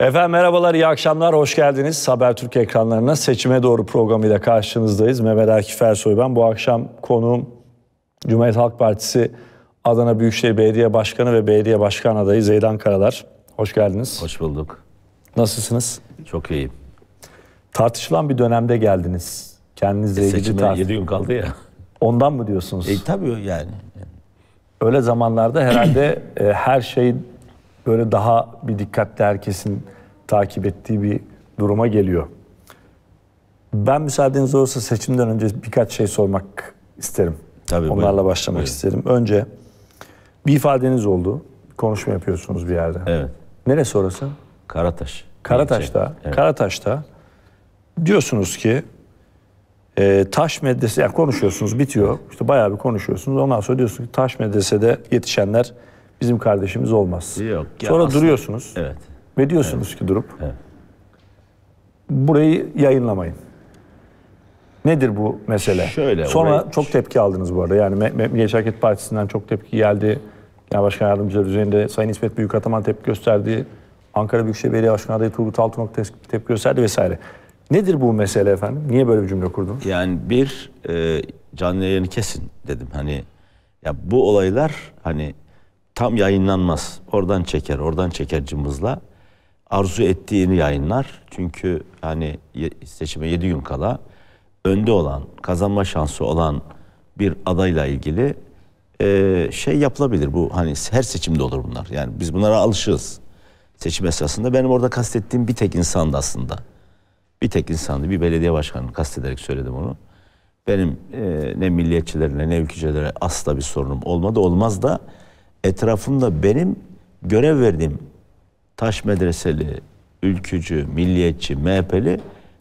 Efendim merhabalar, iyi akşamlar, hoş geldiniz. Türk ekranlarına seçime doğru programıyla karşınızdayız. Mehmet Akif Ersoy ben. Bu akşam konuğum Cumhuriyet Halk Partisi Adana Büyükşehir Belediye Başkanı ve Belediye Başkan adayı Zeydan Karalar. Hoş geldiniz. Hoş bulduk. Nasılsınız? Çok iyiyim. Tartışılan bir dönemde geldiniz. Kendinizle e, ilgili tartışma. 7 gün kaldı ya. Ondan mı diyorsunuz? E, tabii yani. Öyle zamanlarda herhalde e, her şey böyle daha bir dikkatle herkesin takip ettiği bir duruma geliyor. Ben müsaadeniz olursa seçimden önce birkaç şey sormak isterim. Tabii, Onlarla buyurun. başlamak buyurun. isterim. Önce bir ifadeniz oldu. Konuşma yapıyorsunuz bir yerde. Evet. Neresi orası? Karataş. Karataş'ta. Evet. Karataş'ta diyorsunuz ki e, taş Medresesi. yani konuşuyorsunuz bitiyor. İşte bayağı bir konuşuyorsunuz. Ondan sonra diyorsunuz ki taş medresede yetişenler bizim kardeşimiz olmaz. Yok. Sonra aslında, duruyorsunuz. Evet. Ve diyorsunuz evet. ki durup evet. burayı yayınlamayın. Nedir bu mesele? Şöyle. Sonra orayı... çok tepki aldınız bu arada. Yani Milliyetçi Hareket Partisi'nden çok tepki geldi. Genel Başkan Yardımcıları üzerinde Sayın İsmet Büyükataman tepki gösterdi. Ankara Büyükşehir Belediye Başkanı adayı Turgut Altınok tepki gösterdi vesaire. Nedir bu mesele efendim? Niye böyle bir cümle kurdun? Yani bir e, canlı yayını kesin dedim. Hani ya bu olaylar hani tam yayınlanmaz. Oradan çeker, oradan çeker cımbızla. Arzu ettiğini yayınlar. Çünkü hani seçime 7 gün kala önde olan, kazanma şansı olan bir adayla ilgili e, şey yapılabilir. Bu hani her seçimde olur bunlar. Yani biz bunlara alışırız. Seçim esasında benim orada kastettiğim bir tek insandı aslında. Bir tek insandı. Bir belediye başkanını kastederek söyledim onu. Benim e, ne milliyetçilerle ne ülkücülere asla bir sorunum olmadı. Olmaz da etrafımda benim görev verdiğim taş medreseli, ülkücü, milliyetçi, MHP'li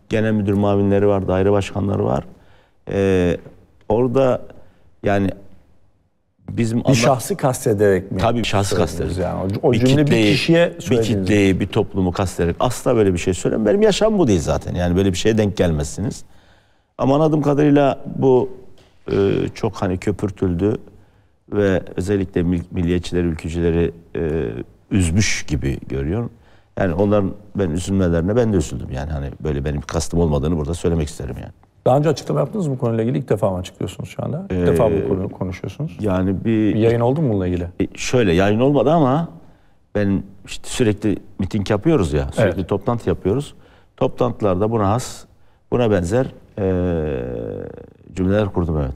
genel müdür mavinleri var, daire başkanları var. Ee, orada yani bizim bir Allah, şahsı kastederek mi? Tabii şahsı kastederek. Yani o, o bir cümle kitleyi, bir kişiye bir kitleyi, bir toplumu kastederek asla böyle bir şey söylem. Benim yaşam bu değil zaten. Yani böyle bir şeye denk gelmezsiniz. Ama anladığım kadarıyla bu e, çok hani köpürtüldü ve özellikle milliyetçileri, ülkücüleri e, üzmüş gibi görüyorum. Yani onların ben üzülmelerine ben de üzüldüm. Yani hani böyle benim kastım olmadığını burada söylemek isterim yani. Daha önce açıklama yaptınız mı bu konuyla ilgili? İlk defa mı açıklıyorsunuz şu anda? İlk ee, defa bu ee, konuyu konuşuyorsunuz. Yani bir... bir yayın oldu mu bununla ilgili? E, şöyle yayın olmadı ama ben işte sürekli miting yapıyoruz ya. Sürekli evet. toplantı yapıyoruz. Toplantılarda buna has, buna benzer ee, cümleler kurdum evet.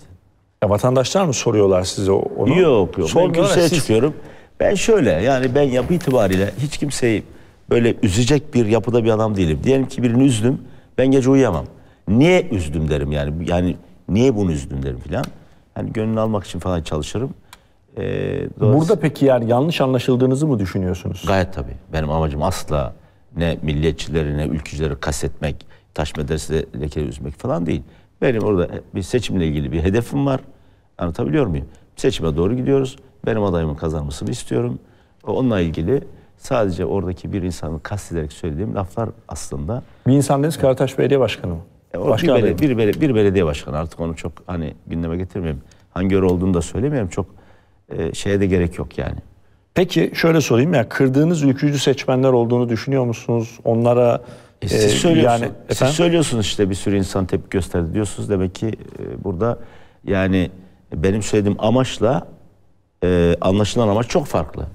Ya vatandaşlar mı soruyorlar size onu? Yok yok. Son kürsüye siz... çıkıyorum. Ben şöyle yani ben yapı itibariyle hiç kimseyi böyle üzecek bir yapıda bir adam değilim. Diyelim ki birini üzdüm ben gece uyuyamam. Niye üzdüm derim yani. Yani niye bunu üzdüm derim filan. Hani gönlünü almak için falan çalışırım. Ee, doğrusu... Burada peki yani yanlış anlaşıldığınızı mı düşünüyorsunuz? Gayet tabii. Benim amacım asla ne milliyetçileri ne ülkücüleri kastetmek, taş medresede lekeleri üzmek falan değil. Benim orada bir seçimle ilgili bir hedefim var. Anlatabiliyor muyum? Seçime doğru gidiyoruz. Benim adayımın kazanmasını istiyorum. Onunla ilgili sadece oradaki bir insanın kastederek söylediğim laflar aslında. Bir insan dediniz Karataş Belediye Başkanı mı? E, Başkan bir, bele, bir, bir belediye başkanı artık onu çok hani gündeme getirmeyeyim. Hangi yer olduğunu da söylemiyorum. Çok e, şeye de gerek yok yani. Peki şöyle sorayım ya kırdığınız ülkücü seçmenler olduğunu düşünüyor musunuz? Onlara e, e siz e, söylüyorsunuz. Yani, siz söylüyorsunuz işte bir sürü insan tepki gösterdi diyorsunuz. Demek ki e, burada yani benim söylediğim amaçla e, anlaşılan amaç çok farklı.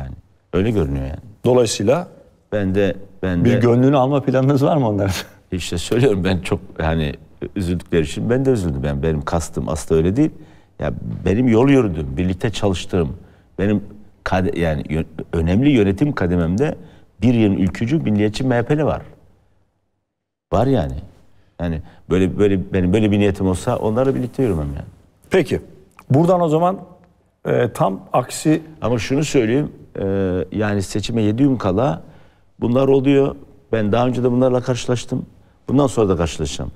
Yani öyle görünüyor yani. Dolayısıyla ben de ben bir de, gönlünü alma planınız var mı onların? İşte söylüyorum ben çok hani üzüldükleri için ben de üzüldüm. Yani benim kastım aslında öyle değil. Ya yani benim yol yürüdüm, birlikte çalıştığım, benim kade, yani önemli yönetim kadememde bir yığın ülkücü, milliyetçi MHP'li var. Var yani. Yani böyle böyle benim böyle bir niyetim olsa onlarla birlikte yürümem yani. Peki. Buradan o zaman e, tam aksi... Ama şunu söyleyeyim. E, yani seçime 7 gün kala bunlar oluyor. Ben daha önce de bunlarla karşılaştım. Bundan sonra da karşılaşacağım.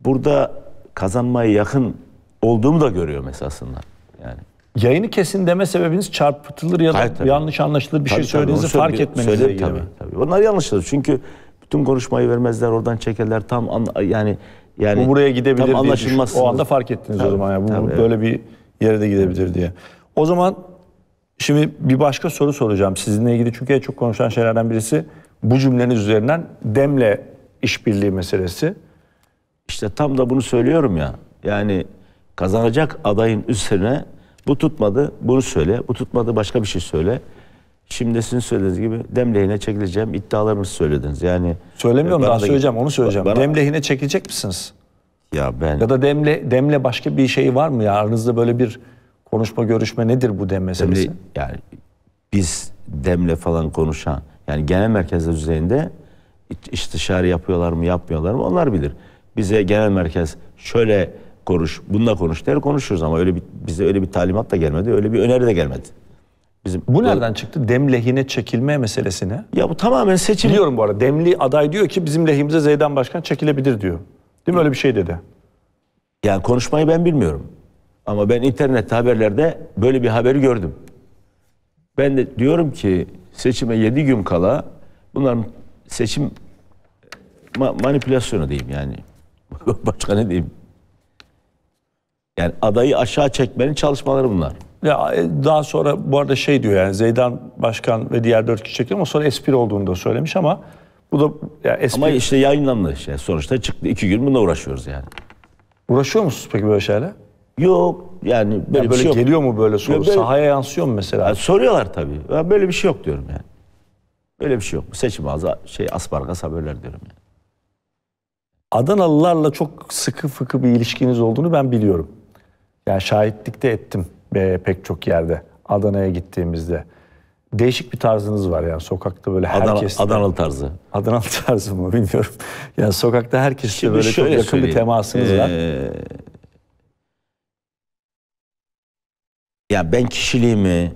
Burada kazanmaya yakın olduğumu da görüyorum esasında. Yani Yayını kesin deme sebebiniz çarpıtılır ya da Hayır, tabii. yanlış anlaşılır bir şey tabii, şey söylediğinizi tabii, fark etmenize ilgili. Tabii, tabii. Onlar yanlışladı çünkü tüm konuşmayı vermezler oradan çekerler tam yani yani bu buraya gidebilir tam anlaşılmaz. O anda fark ettiniz tabii, o zaman ya bu tabii, böyle evet. bir yere de gidebilir diye. O zaman şimdi bir başka soru soracağım sizinle ilgili çünkü en çok konuşulan şeylerden birisi bu cümleniz üzerinden demle işbirliği meselesi. İşte tam da bunu söylüyorum ya. Yani kazanacak adayın üzerine bu tutmadı bunu söyle, bu tutmadı başka bir şey söyle. Şimdi sizin söylediğiniz gibi demlehine çekileceğim iddialarımızı söylediniz. Yani söylemiyorum e, ben. da, söyleyeceğim onu söyleyeceğim. Bana, demlehine çekilecek misiniz? Ya ben ya da demle demle başka bir şey var mı ya aranızda böyle bir konuşma görüşme nedir bu dem meselesi? Demle, yani biz demle falan konuşan yani genel merkezler düzeyinde istişare yapıyorlar mı yapmıyorlar mı onlar bilir. Bize genel merkez şöyle konuş bununla konuş der konuşuruz ama öyle bir, bize öyle bir talimat da gelmedi öyle bir öneri de gelmedi. Bizim bu nereden çıktı? Dem lehine çekilme meselesine. Ya bu tamamen seçim. Biliyorum bu arada. Demli aday diyor ki bizim lehimize Zeydan Başkan çekilebilir diyor. Değil mi öyle bir şey dedi? Yani konuşmayı ben bilmiyorum. Ama ben internette haberlerde böyle bir haberi gördüm. Ben de diyorum ki seçime 7 gün kala bunların seçim ma manipülasyonu diyeyim yani. Başka ne diyeyim? Yani adayı aşağı çekmenin çalışmaları bunlar. Ya e, daha sonra bu arada şey diyor yani Zeydan Başkan ve diğer dört kişi çekti ama sonra espri olduğunu da söylemiş ama bu da ya espri... Ama işte yayınlandı. işte sonuçta çıktı. iki gün bununla uğraşıyoruz yani. Uğraşıyor musunuz peki böyle şeyle Yok yani böyle, ya böyle şey yok. geliyor mu böyle soru? Ya böyle... Sahaya yansıyor mu mesela? Yani soruyorlar tabii. Ya böyle bir şey yok diyorum yani. Böyle bir şey yok. Seçim ağzı şey aspargas haberler diyorum yani. Adanalılarla çok sıkı fıkı bir ilişkiniz olduğunu ben biliyorum. Yani şahitlikte ettim e, pek çok yerde. Adana'ya gittiğimizde. Değişik bir tarzınız var yani sokakta böyle Adana, Adanalı tarzı. Adanalı tarzı mı bilmiyorum. Yani sokakta herkesle Şimdi böyle çok yakın söyleyeyim. bir temasınız ee, var. Ya ben kişiliğimi,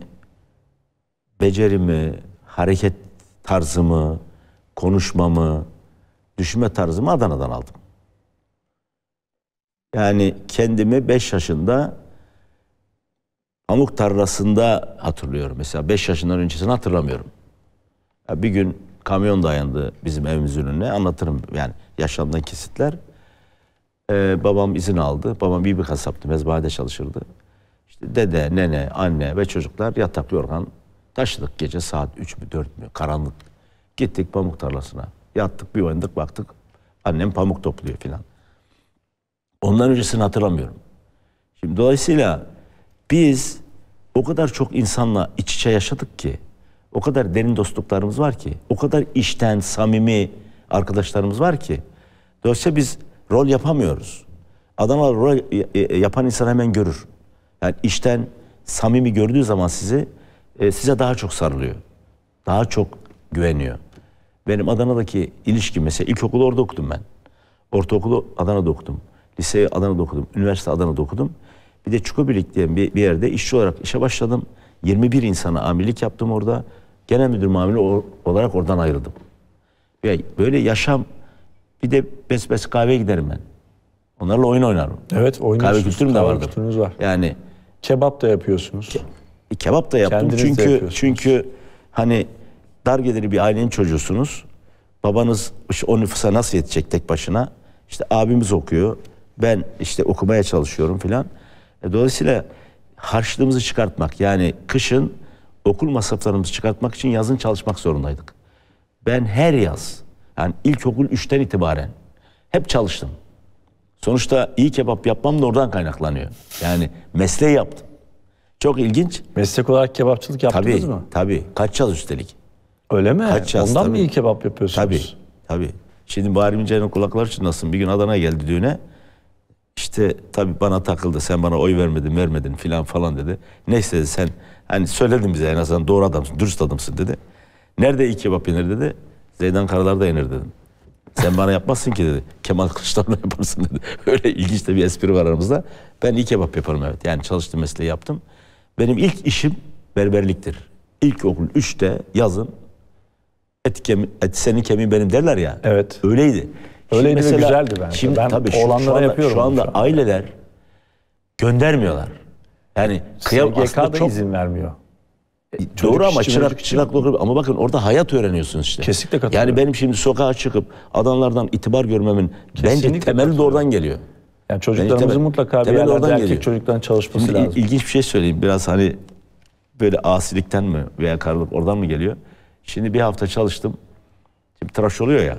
becerimi, hareket tarzımı, konuşmamı, düşünme tarzımı Adana'dan aldım. Yani kendimi 5 yaşında Pamuk tarlasında hatırlıyorum mesela. 5 yaşından öncesini hatırlamıyorum. Ya bir gün kamyon dayandı bizim evimizin önüne. Anlatırım yani yaşamdan kesitler. Ee, babam izin aldı. Babam iyi bir kasaptı. Mezbahede çalışırdı. İşte dede, nene, anne ve çocuklar yatak yorgan taşıdık. Gece saat 3 mü 4 mü karanlık. Gittik pamuk tarlasına. Yattık bir oynadık baktık. Annem pamuk topluyor filan. Ondan öncesini hatırlamıyorum. Şimdi dolayısıyla biz o kadar çok insanla iç içe yaşadık ki, o kadar derin dostluklarımız var ki, o kadar işten, samimi arkadaşlarımız var ki. Dolayısıyla biz rol yapamıyoruz. Adama rol e, e, yapan insan hemen görür. Yani işten samimi gördüğü zaman sizi e, size daha çok sarılıyor. Daha çok güveniyor. Benim Adana'daki ilişki mesela ilkokulu orada okudum ben. Ortaokulu Adana'da okudum. Liseyi Adana'da okudum. Üniversite Adana'da okudum. Bir de Çukubilik diye bir, bir yerde işçi olarak işe başladım. 21 insana amirlik yaptım orada. Genel müdür mamili olarak oradan ayrıldım. Ve böyle yaşam bir de bes bes kahveye giderim ben. Onlarla oyun oynarım. Evet oynuyorsunuz. Kahve kültürüm de vardı. Kültürünüz var. Yani kebap da yapıyorsunuz. Ke e, kebap da yaptım. Kendiniz çünkü çünkü hani dar geliri bir ailenin çocuğusunuz. Babanız işte o nüfusa nasıl yetecek tek başına? İşte abimiz okuyor. Ben işte okumaya çalışıyorum filan. E, dolayısıyla harçlığımızı çıkartmak yani kışın okul masraflarımızı çıkartmak için yazın çalışmak zorundaydık. Ben her yaz yani ilkokul 3'ten itibaren hep çalıştım. Sonuçta iyi kebap yapmam da oradan kaynaklanıyor. Yani mesleği yaptım. Çok ilginç. Meslek olarak kebapçılık yaptınız tabii, mı? Tabii. Kaç yaz üstelik. Öyle mi? Kaç yaz, Ondan tabii. mı iyi kebap yapıyorsunuz? Tabii. Tabii. Şimdi Bahri Mince'nin kulakları çınlasın. Bir gün Adana'ya geldi düğüne. İşte tabii bana takıldı sen bana oy vermedin vermedin filan falan dedi. Neyse dedi, sen hani söyledin bize en azından doğru adamsın dürüst adamsın dedi. Nerede iki kebap yenir dedi. Zeydan Karalar'da yenir dedim. Sen bana yapmazsın ki dedi. Kemal Kılıçdaroğlu yaparsın dedi. Öyle ilginç de bir espri var aramızda. Ben iyi kebap yaparım evet. Yani çalıştım mesleği yaptım. Benim ilk işim berberliktir. İlk okul 3'te yazın et, kemi, et senin kemiğin benim derler ya. Evet. Öyleydi. Öyleydi mesela, güzeldi bence. Şimdi, ben tabii şu, olanlara şu yapıyorum. Şu anda, şu anda aileler göndermiyorlar. Yani kıyam da çok izin vermiyor. E, Çocuk Doğru ama çırak çırak olur ama bakın orada hayat öğreniyorsunuz işte. Kesinlikle katılıyorum. Yani benim şimdi sokağa çıkıp adamlardan itibar görmemin Kesinlikle bence temeli de oradan geliyor. Yani çocuklarımızın temel, mutlaka bir temel yerlerde erkek çocuktan çalışması şimdi lazım. İlginç bir şey söyleyeyim biraz hani böyle asilikten mi veya karılık oradan mı geliyor? Şimdi bir hafta çalıştım. Şimdi tıraş oluyor ya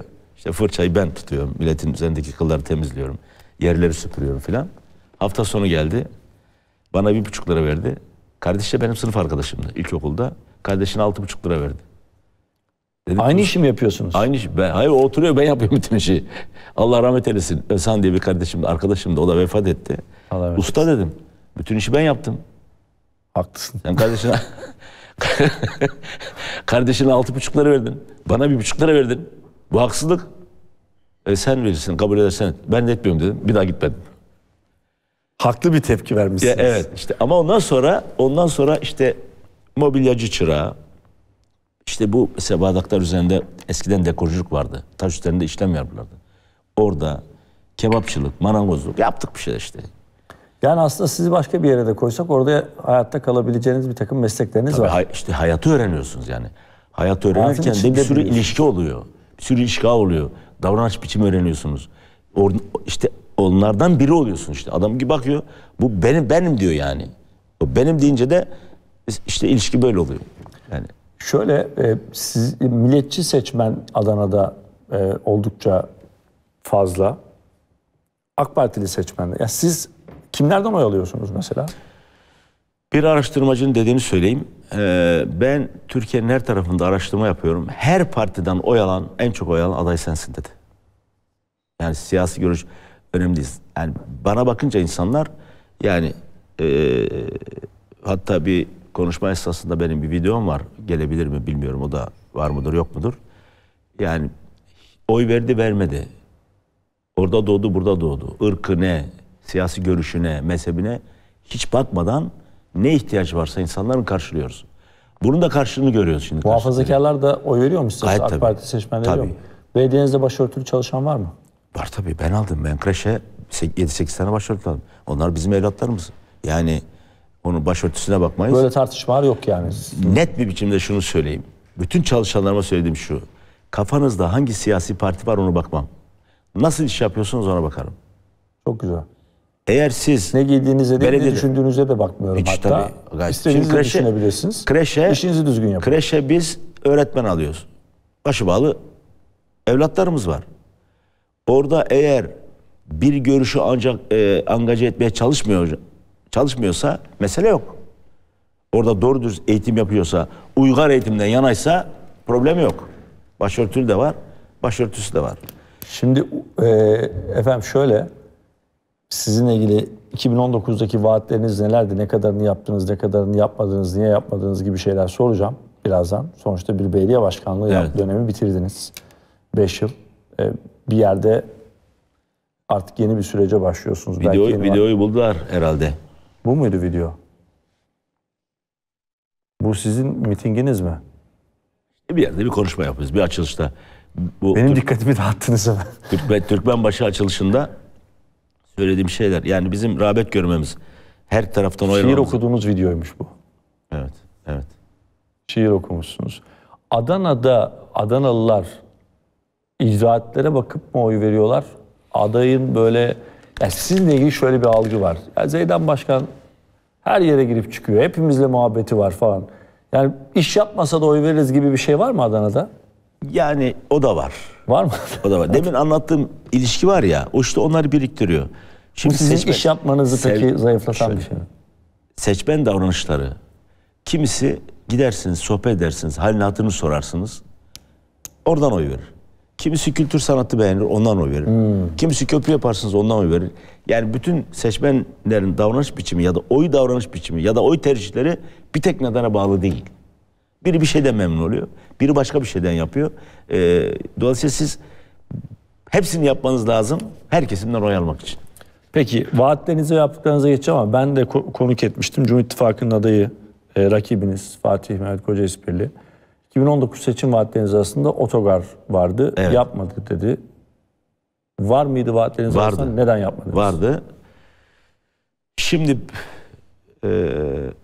işte fırçayı ben tutuyorum. Milletin üzerindeki kılları temizliyorum. Yerleri süpürüyorum filan. Hafta sonu geldi. Bana bir buçuk lira verdi. Kardeş de benim sınıf arkadaşımdı ilkokulda. Kardeşine altı buçuk lira verdi. Dedim, aynı işi mi yapıyorsunuz? Aynı iş. Ben, hayır o oturuyor ben yapıyorum bütün işi. Allah rahmet eylesin. Özhan diye bir kardeşim, arkadaşım da o da vefat etti. Allah rahmet Usta dedim. Bütün işi ben yaptım. Haklısın. Sen kardeşine kardeşine altı buçukları verdin. Bana bir buçukları verdin. Bu haksızlık e, sen verirsin kabul edersen. Ben de etmiyorum dedim. Bir daha gitmedim. Haklı bir tepki vermişsiniz. Ya, evet işte ama ondan sonra ondan sonra işte mobilyacı çırağı işte bu mesela bardaklar üzerinde eskiden dekorculuk vardı. Taş üzerinde işlem yapılırdı. Orada kebapçılık, marangozluk yaptık bir şeyler işte. Yani aslında sizi başka bir yere de koysak orada hayatta kalabileceğiniz bir takım meslekleriniz Tabii var. Hay, işte hayatı öğreniyorsunuz yani. Hayatı öğrenirken de bir sürü ilişki oluyor sürünüşka oluyor. Davranış biçimi öğreniyorsunuz. Or, işte onlardan biri oluyorsun işte. Adam gibi bakıyor. Bu benim benim diyor yani. O benim deyince de işte ilişki böyle oluyor. Yani şöyle e, siz milliyetçi seçmen Adana'da e, oldukça fazla. AK Partili seçmen. Ya siz kimlerden oy alıyorsunuz mesela? Bir araştırmacının dediğini söyleyeyim. Ee, ben Türkiye'nin her tarafında araştırma yapıyorum. Her partiden oy alan, en çok oy alan aday sensin dedi. Yani siyasi görüş önemli değil. Yani bana bakınca insanlar yani e, hatta bir konuşma esnasında benim bir videom var. Gelebilir mi bilmiyorum o da var mıdır yok mudur. Yani oy verdi vermedi. Orada doğdu burada doğdu. Irkı ne, siyasi görüşüne, mezhebine hiç bakmadan ne ihtiyaç varsa insanların karşılıyoruz. Bunun da karşılığını görüyoruz şimdi. Muhafazakarlar da oy veriyor mu size? Gayet AK tabii. Parti seçmenleri tabii. veriyor mu? Belediyenizde başörtülü çalışan var mı? Var tabii. Ben aldım. Ben kreşe 7-8 tane başörtülü aldım. Onlar bizim evlatlarımız. Yani onun başörtüsüne bakmayız. Böyle tartışmalar yok yani. Net bir biçimde şunu söyleyeyim. Bütün çalışanlarıma söylediğim şu. Kafanızda hangi siyasi parti var onu bakmam. Nasıl iş yapıyorsunuz ona bakarım. Çok güzel. Eğer siz ne giydiğinize de ne düşündüğünüze de bakmıyorum Hiç hatta. Tabii, İstediğinizi düşünebilirsiniz. Kreşe, İşinizi düzgün yapın. Kreşe biz öğretmen alıyoruz. Başıbağlı evlatlarımız var. Orada eğer bir görüşü ancak e, angaje etmeye çalışmıyor çalışmıyorsa mesele yok. Orada doğru düz eğitim yapıyorsa, uygar eğitimden yanaysa problem yok. Başörtülü de var, başörtüsü de var. Şimdi e, efendim şöyle sizinle ilgili 2019'daki vaatleriniz nelerdi? Ne kadarını yaptınız, ne kadarını yapmadınız, niye yapmadınız gibi şeyler soracağım birazdan. Sonuçta bir belediye başkanlığı evet. dönemi bitirdiniz. 5 yıl. Ee, bir yerde artık yeni bir sürece başlıyorsunuz. Video, Belki videoyu buldular herhalde. Bu muydu video? Bu sizin mitinginiz mi? Bir yerde bir konuşma yapıyoruz. Bir açılışta. Bu Benim Türk, dikkatimi dağıttınız ama. Türkmen, başı açılışında söylediğim şeyler. Yani bizim rağbet görmemiz. Her taraftan oy Şiir okuduğunuz videoymuş bu. Evet, evet. Şiir okumuşsunuz. Adana'da Adanalılar icraatlere bakıp mı oy veriyorlar? Adayın böyle yani sizinle ilgili şöyle bir algı var. Yani Zeydan Başkan her yere girip çıkıyor. Hepimizle muhabbeti var falan. Yani iş yapmasa da oy veririz gibi bir şey var mı Adana'da? Yani o da var. Var mı? O da var. Demin anlattığım ilişki var ya, o işte onları biriktiriyor. Şimdi Bu sizin seçmen, iş yapmanızı sev, peki zayıflatan şöyle, bir şey mi? Seçmen davranışları. Kimisi gidersiniz, sohbet edersiniz, halini hatırını sorarsınız. Oradan oy verir. Kimisi kültür sanatı beğenir, ondan oy verir. Hmm. Kimisi köprü yaparsınız, ondan oy verir. Yani bütün seçmenlerin davranış biçimi ya da oy davranış biçimi ya da oy tercihleri bir tek nedene bağlı değil. Biri bir şeyden memnun oluyor. Biri başka bir şeyden yapıyor. E, dolayısıyla siz hepsini yapmanız lazım. Herkesinden oy almak için. Peki vaatlerinize yaptıklarınıza geçeceğim ama ben de konuk etmiştim. Cumhur İttifakı'nın adayı e, rakibiniz Fatih Mehmet Koca İspirli. 2019 seçim vaatleriniz arasında otogar vardı. Evet. yapmadı dedi. Var mıydı vaatleriniz Vardı. arasında? Neden yapmadınız? Vardı. Şimdi e,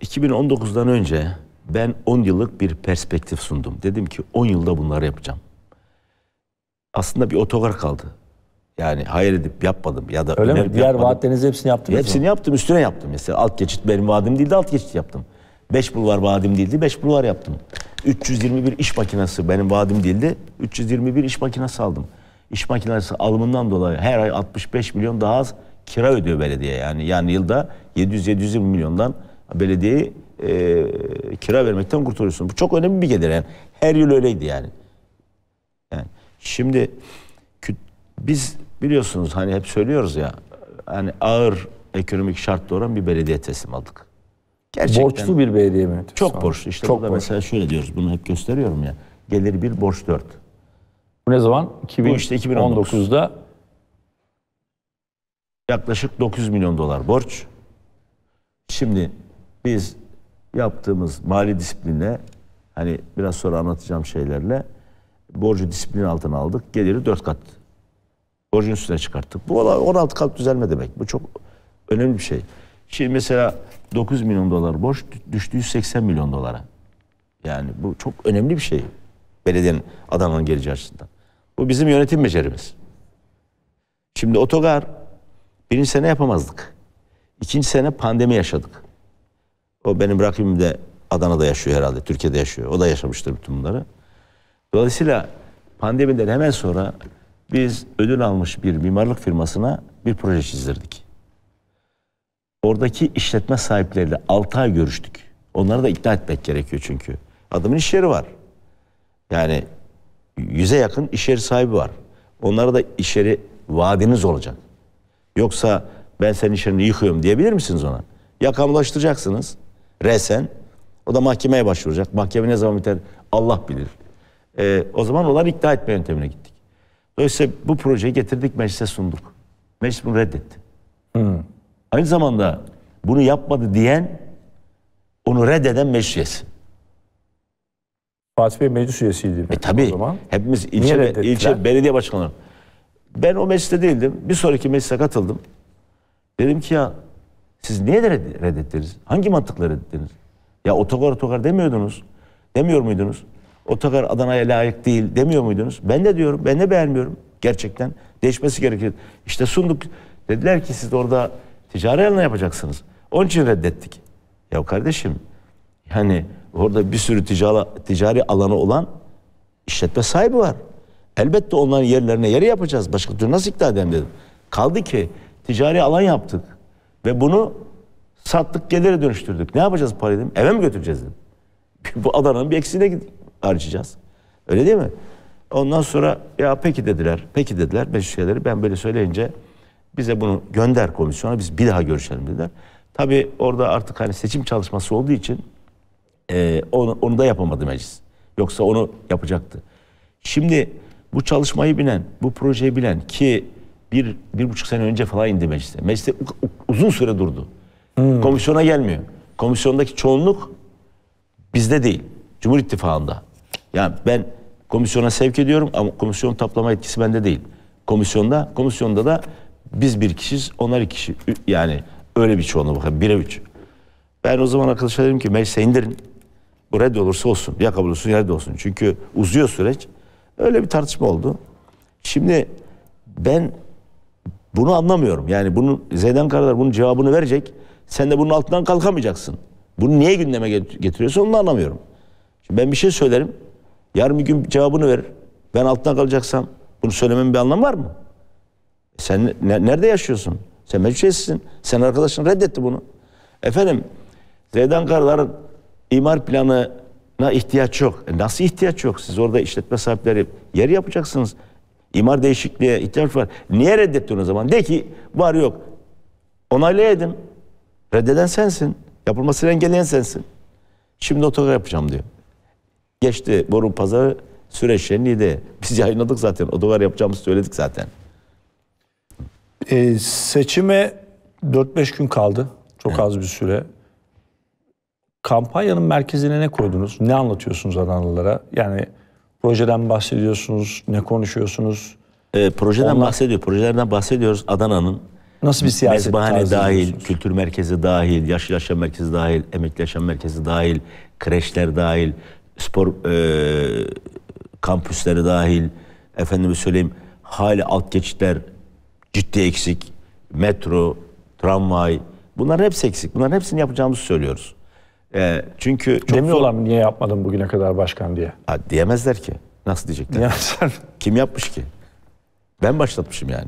2019'dan önce ben 10 yıllık bir perspektif sundum. Dedim ki 10 yılda bunları yapacağım. Aslında bir otogar kaldı. Yani hayal edip yapmadım ya da Öyle mi? Diğer yapmadım. hepsini yaptınız Hepsini mı? yaptım, üstüne yaptım. Mesela alt geçit benim vadim değildi, alt geçit yaptım. 5 bulvar vadim değildi, 5 bulvar yaptım. 321 iş makinesi benim vadim değildi. 321 iş makinesi aldım. İş makinesi alımından dolayı her ay 65 milyon daha az kira ödüyor belediye yani. Yani yılda 700-720 milyondan belediyeyi e, kira vermekten kurtuluyorsun. Bu çok önemli bir gelir. Yani her yıl öyleydi yani. Yani şimdi biz biliyorsunuz hani hep söylüyoruz ya hani ağır ekonomik şartla olan bir belediye teslim aldık. Gerçekten borçlu bir belediye mi? Çok borçlu. İşte çok burada borçlu. mesela şöyle diyoruz. Bunu hep gösteriyorum ya. Gelir bir borç dört. Bu ne zaman? 2000, Bu işte 2019'da yaklaşık 9 milyon dolar borç. Şimdi biz yaptığımız mali disiplinle, hani biraz sonra anlatacağım şeylerle borcu disiplin altına aldık. Geliri dört kat. Borcun üstüne çıkarttık. Bu 16 kat düzelme demek. Bu çok önemli bir şey. Şimdi mesela 9 milyon dolar borç düştü 180 milyon dolara. Yani bu çok önemli bir şey. Belediyenin Adana'nın geleceği açısından. Bu bizim yönetim becerimiz. Şimdi otogar birinci sene yapamazdık. İkinci sene pandemi yaşadık. O benim rakibim de Adana'da yaşıyor herhalde. Türkiye'de yaşıyor. O da yaşamıştır bütün bunları. Dolayısıyla pandemiden hemen sonra biz ödül almış bir mimarlık firmasına bir proje çizdirdik. Oradaki işletme sahipleriyle 6 ay görüştük. Onları da ikna etmek gerekiyor çünkü. Adamın iş yeri var. Yani yüze yakın iş yeri sahibi var. Onlara da iş yeri vaadiniz olacak. Yoksa ben senin iş yerini yıkıyorum diyebilir misiniz ona? Ya kamulaştıracaksınız Resen. O da mahkemeye başvuracak. Mahkeme ne zaman biter Allah bilir. Ee, o zaman olan ikna etme yöntemine gittik. Dolayısıyla bu projeyi getirdik meclise sunduk. Meclis bunu reddetti. Hı. Hmm. Aynı zamanda bunu yapmadı diyen onu reddeden meclis üyesi. Fatih Bey meclis üyesiydi. E tabi. Hepimiz ilçe, ilçe belediye başkanı. Ben o mecliste değildim. Bir sonraki meclise katıldım. Dedim ki ya siz niye reddettiniz? Hangi mantıkla reddettiniz? Ya otogar otogar demiyordunuz. Demiyor muydunuz? Otogar Adana'ya layık değil demiyor muydunuz? Ben de diyorum. Ben de beğenmiyorum. Gerçekten değişmesi gerekir. İşte sunduk. Dediler ki siz orada ticari alanı yapacaksınız. Onun için reddettik. Ya kardeşim yani orada bir sürü ticari, ticari alanı olan işletme sahibi var. Elbette onların yerlerine yeri yapacağız. Başka türlü nasıl ikna edelim dedim. Kaldı ki ticari alan yaptık. Ve bunu sattık gelire dönüştürdük. Ne yapacağız parayı dedim. Eve mi götüreceğiz dedim. Bu Adana'nın bir eksiğine harcayacağız. Öyle değil mi? Ondan sonra ya peki dediler. Peki dediler. Beş şeyleri ben böyle söyleyince bize bunu gönder komisyona biz bir daha görüşelim dediler. Tabi orada artık hani seçim çalışması olduğu için e, onu, onu da yapamadı meclis. Yoksa onu yapacaktı. Şimdi bu çalışmayı bilen, bu projeyi bilen ki bir, bir buçuk sene önce falan indi mecliste Mecliste uzun süre durdu. Hmm. Komisyona gelmiyor. Komisyondaki çoğunluk bizde değil. Cumhur İttifakı'nda. Yani ben komisyona sevk ediyorum ama komisyon taplama etkisi bende değil. Komisyonda, komisyonda da biz bir kişiyiz, onlar iki kişi. Yani öyle bir çoğunluğu bakın, bire üç. Ben o zaman arkadaşlar dedim ki meclise indirin. Bu red olursa olsun, ya kabul olsun ya olsun. Çünkü uzuyor süreç. Öyle bir tartışma oldu. Şimdi ben bunu anlamıyorum. Yani bunu Zeydan Karadar bunun cevabını verecek. Sen de bunun altından kalkamayacaksın. Bunu niye gündeme getiriyorsun onu anlamıyorum. Şimdi ben bir şey söylerim. Yarın bir gün cevabını verir. Ben altından kalacaksam bunu söylememin bir anlamı var mı? E sen ne, nerede yaşıyorsun? Sen meclisçisin. Sen arkadaşın reddetti bunu. Efendim Zeydan Karadar'ın imar planına ihtiyaç yok. E nasıl ihtiyaç yok? Siz orada işletme sahipleri yer yapacaksınız. İmar değişikliğe ihtiyaç var. Niye reddettin o zaman? De ki var yok. Onaylayaydın. Reddeden sensin. Yapılmasını engelleyen sensin. Şimdi otogar yapacağım diyor. Geçti boru pazarı süreç lideri. Biz yayınladık zaten. Otogar yapacağımızı söyledik zaten. Ee, seçime 4-5 gün kaldı. Çok evet. az bir süre. Kampanyanın merkezine ne koydunuz? Ne anlatıyorsunuz Adanalılara? Yani Projeden bahsediyorsunuz, ne konuşuyorsunuz? E, projeden Onlar... bahsediyor, projelerden bahsediyoruz. Adana'nın Nasıl bir siyaset Mezbahane dahil, kültür merkezi dahil, yaşlı yaşam merkezi dahil, emekli yaşam merkezi dahil, kreşler dahil, spor e, kampüsleri dahil, efendime söyleyeyim hali alt geçitler ciddi eksik, metro, tramvay bunların hepsi eksik. Bunların hepsini yapacağımızı söylüyoruz. E, çünkü çok Demiyorlar zor... niye yapmadın bugüne kadar başkan diye. Ha, diyemezler ki. Nasıl diyecekler? Diyemezler. Kim yapmış ki? Ben başlatmışım yani.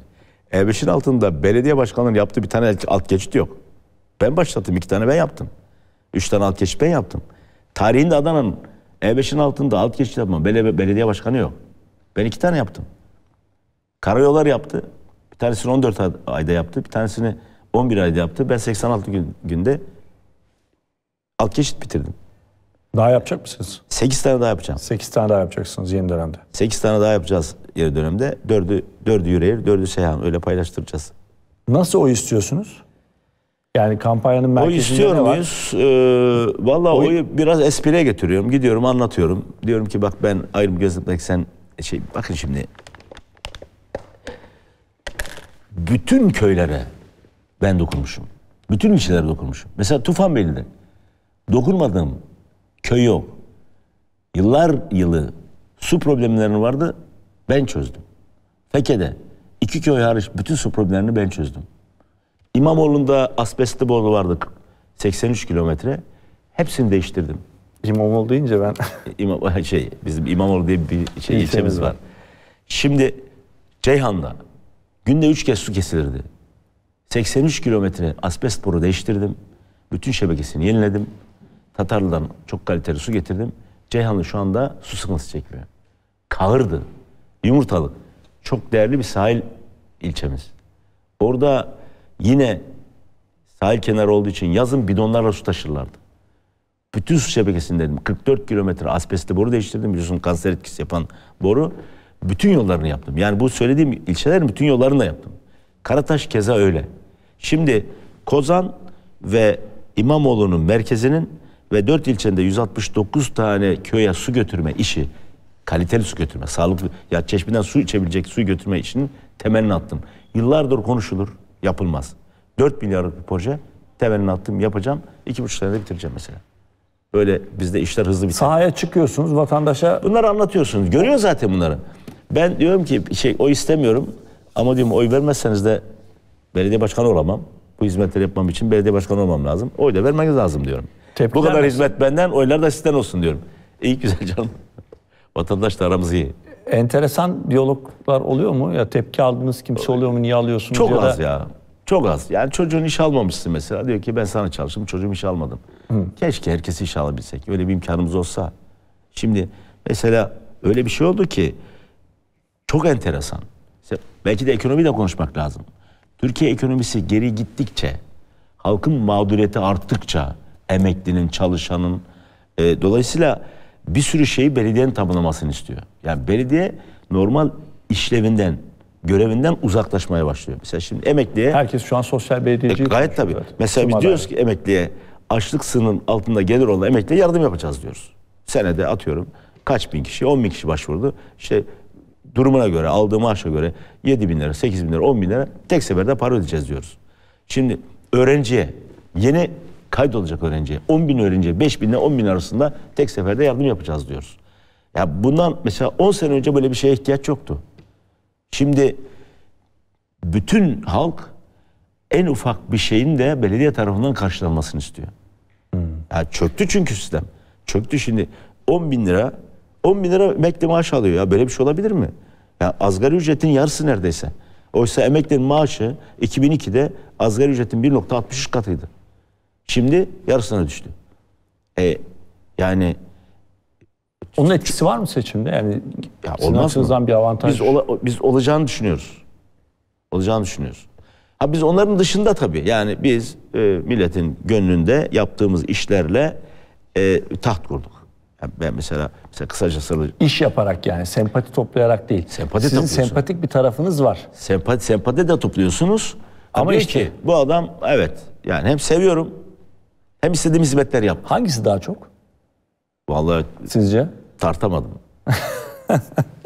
E5'in altında belediye başkanının yaptığı bir tane alt geçit yok. Ben başlattım. iki tane ben yaptım. Üç tane alt geçit ben yaptım. Tarihinde Adana'nın E5'in altında alt geçit yapma. belediye başkanı yok. Ben iki tane yaptım. Karayollar yaptı. Bir tanesini 14 ayda yaptı. Bir tanesini 11 ayda yaptı. Ben 86 günde Alt geçit bitirdim. Daha yapacak mısınız? 8 tane daha yapacağım. 8 tane daha yapacaksınız yeni dönemde. 8 tane daha yapacağız yeni dönemde. 4'ü 4'ü Yüreğir, 4'ü Seyhan öyle paylaştıracağız. Nasıl oy istiyorsunuz? Yani kampanyanın merkezinde oy istiyor ne var? muyuz? Ee, Valla oy... oyu biraz espriye getiriyorum. Gidiyorum anlatıyorum. Diyorum ki bak ben ayrım gözükmek sen şey bakın şimdi. Bütün köylere ben dokunmuşum. Bütün ilçelere dokunmuşum. Mesela tufan Tufanbeyli'de Dokunmadım. Köy yok. Yıllar yılı su problemlerini vardı. Ben çözdüm. Feke'de iki köy hariç bütün su problemlerini ben çözdüm. İmamoğlu'nda asbestli boru vardı 83 kilometre. Hepsini değiştirdim. İmamoğlu deyince ben... İmam, şey, bizim İmamoğlu diye bir şey, ilçemiz var. var. Şimdi Ceyhan'da günde üç kez su kesilirdi. 83 kilometre asbest boru değiştirdim. Bütün şebekesini yeniledim. Tatarlı'dan çok kaliteli su getirdim. Ceyhanlı şu anda su sıkıntısı çekmiyor. Kağırdı. Yumurtalık. Çok değerli bir sahil ilçemiz. Orada yine sahil kenarı olduğu için yazın bidonlarla su taşırlardı. Bütün su şebekesindeydim. 44 kilometre asbestli boru değiştirdim. Biliyorsun kanser etkisi yapan boru. Bütün yollarını yaptım. Yani bu söylediğim ilçelerin bütün yollarını da yaptım. Karataş keza öyle. Şimdi Kozan ve İmamoğlu'nun merkezinin ve 4 ilçende 169 tane köye su götürme işi kaliteli su götürme, sağlıklı ya çeşmeden su içebilecek su götürme için temelini attım. Yıllardır konuşulur, yapılmaz. 4 milyarlık bir proje temelini attım, yapacağım. 2,5 senede bitireceğim mesela. Böyle bizde işler hızlı biter. Sahaya çıkıyorsunuz vatandaşa. Bunları anlatıyorsunuz. Görüyor zaten bunları. Ben diyorum ki şey o istemiyorum ama diyorum oy vermezseniz de belediye başkanı olamam. Bu hizmetleri yapmam için belediye başkanı olmam lazım. Oy da vermeniz lazım diyorum. Tepkiler Bu kadar mi? hizmet benden, oylar da sizden olsun diyorum. İyi güzel canım. da aramız iyi. Enteresan diyaloglar oluyor mu? Ya tepki aldınız kimse oluyor mu? Niye alıyorsunuz? Çok ya az da... ya. Çok az. Yani çocuğun iş almamışsın mesela. Diyor ki ben sana çalıştım çocuğum iş almadım. Hı. Keşke herkesi iş alabilsek. Öyle bir imkanımız olsa. Şimdi mesela öyle bir şey oldu ki çok enteresan. belki de ekonomi de konuşmak lazım. Türkiye ekonomisi geri gittikçe, halkın mağduriyeti arttıkça, emeklinin, çalışanın. E, dolayısıyla bir sürü şeyi belediyenin tanımlamasını istiyor. Yani belediye normal işlevinden, görevinden uzaklaşmaya başlıyor. Mesela şimdi emekliye... Herkes şu an sosyal belediyeci... E, gayet tabii. Evet. Mesela biz diyoruz ki emekliye açlık sınırının altında gelir olan emekliye yardım yapacağız diyoruz. Senede atıyorum kaç bin kişi, on bin kişi başvurdu. İşte durumuna göre, aldığı maaşa göre 7 bin lira, 8 bin lira, 10 bin lira tek seferde para ödeyeceğiz diyoruz. Şimdi öğrenciye yeni kaydolacak öğrenciye. 10 bin öğrenciye 5 bin ile 10 bin arasında tek seferde yardım yapacağız diyoruz. Ya bundan mesela 10 sene önce böyle bir şeye ihtiyaç yoktu. Şimdi bütün halk en ufak bir şeyin de belediye tarafından karşılanmasını istiyor. Ya çöktü çünkü sistem. Çöktü şimdi 10 bin lira 10 bin lira emekli maaş alıyor ya böyle bir şey olabilir mi? Ya asgari ücretin yarısı neredeyse. Oysa emeklinin maaşı 2002'de asgari ücretin 1.63 katıydı. Şimdi yarısına düştü. E, yani onun etkisi var mı seçimde? Yani ya olmaz mı? bir avantaj. Biz, ola, biz olacağını düşünüyoruz. Olacağını düşünüyoruz. Ha biz onların dışında tabii. Yani biz e, milletin gönlünde yaptığımız işlerle e, taht kurduk. Yani ben mesela mesela kısaca sarı iş yaparak yani sempati toplayarak değil. Sempati Sizin sempatik bir tarafınız var. Sempati sempati de topluyorsunuz. Ama işte bu adam evet yani hem seviyorum hem istediğim hizmetler yap. Hangisi daha çok? Vallahi sizce? Tartamadım.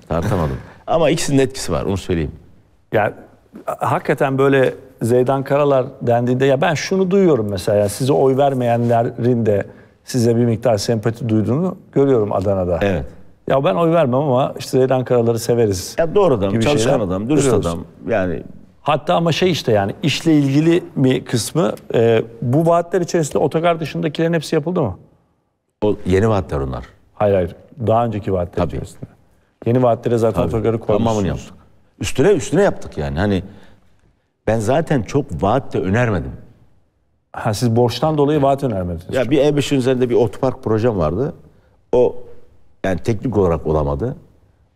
tartamadım. Ama ikisinin etkisi var onu söyleyeyim. Ya hakikaten böyle Zeydan Karalar dendiğinde ya ben şunu duyuyorum mesela yani size oy vermeyenlerin de size bir miktar sempati duyduğunu görüyorum Adana'da. Evet. Ya ben oy vermem ama işte Zeydan Karaları severiz. Ya doğru adam, çalışkan adam, dürüst Görüyoruz. adam. Yani Hatta ama şey işte yani işle ilgili mi kısmı e, bu vaatler içerisinde otogar dışındakilerin hepsi yapıldı mı? O yeni vaatler onlar. Hayır hayır. Daha önceki vaatler Tabii. içerisinde. Yeni vaatlere zaten Tabii. otogarı koymuşsunuz. yaptık. Üstüne üstüne yaptık yani. Hani ben zaten çok vaat de önermedim. Ha siz borçtan dolayı vaat önermediniz. Ya çok. bir E5'in üzerinde bir otopark projem vardı. O yani teknik olarak olamadı.